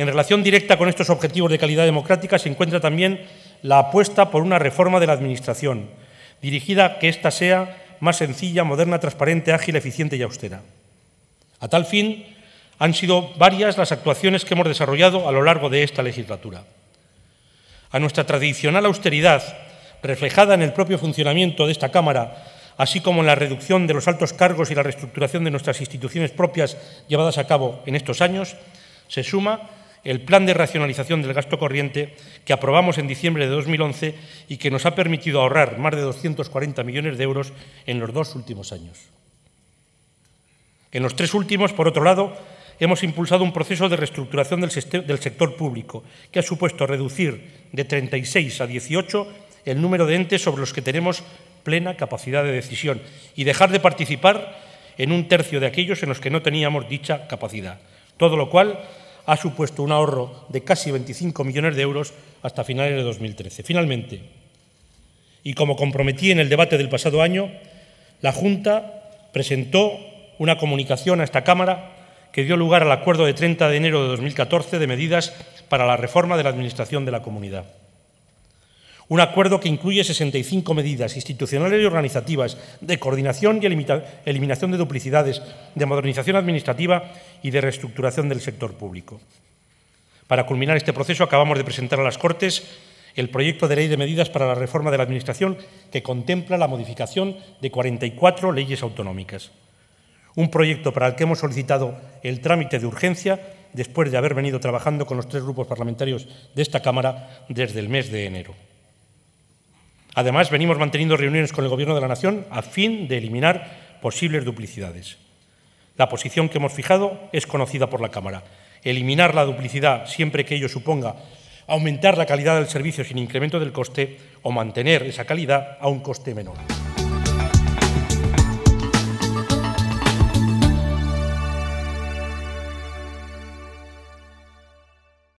En relación directa con estos objetivos de calidad democrática se encuentra también la apuesta por una reforma de la Administración, dirigida a que ésta sea más sencilla, moderna, transparente, ágil, eficiente y austera. A tal fin, han sido varias las actuaciones que hemos desarrollado a lo largo de esta legislatura. A nuestra tradicional austeridad, reflejada en el propio funcionamiento de esta Cámara, así como en la reducción de los altos cargos y la reestructuración de nuestras instituciones propias llevadas a cabo en estos años, se suma el plan de racionalización del gasto corriente que aprobamos en diciembre de 2011 y que nos ha permitido ahorrar más de 240 millones de euros en los dos últimos años. En los tres últimos, por otro lado, hemos impulsado un proceso de reestructuración del, sector público que ha supuesto reducir de 36 a 18 el número de entes sobre los que tenemos plena capacidad de decisión y dejar de participar en un tercio de aquellos en los que no teníamos dicha capacidad. Todo lo cual ha supuesto un ahorro de casi 25 millones de euros hasta finales de 2013. Finalmente, y como comprometí en el debate del pasado año, la Junta presentó una comunicación a esta Cámara que dio lugar al acuerdo de 30 de enero de 2014 de medidas para la reforma de la Administración de la Comunidad. Un acuerdo que incluye 65 medidas institucionales y organizativas de coordinación y eliminación de duplicidades, de modernización administrativa y de reestructuración del sector público. Para culminar este proceso, acabamos de presentar a las Cortes el proyecto de ley de medidas para la reforma de la Administración que contempla la modificación de 44 leyes autonómicas. Un proyecto para el que hemos solicitado el trámite de urgencia después de haber venido trabajando con los tres grupos parlamentarios de esta Cámara desde el mes de enero. Además, venimos manteniendo reuniones con el Gobierno de la Nación a fin de eliminar posibles duplicidades. La posición que hemos fijado es conocida por la Cámara. Eliminar la duplicidad siempre que ello suponga aumentar la calidad del servicio sin incremento del coste o mantener esa calidad a un coste menor.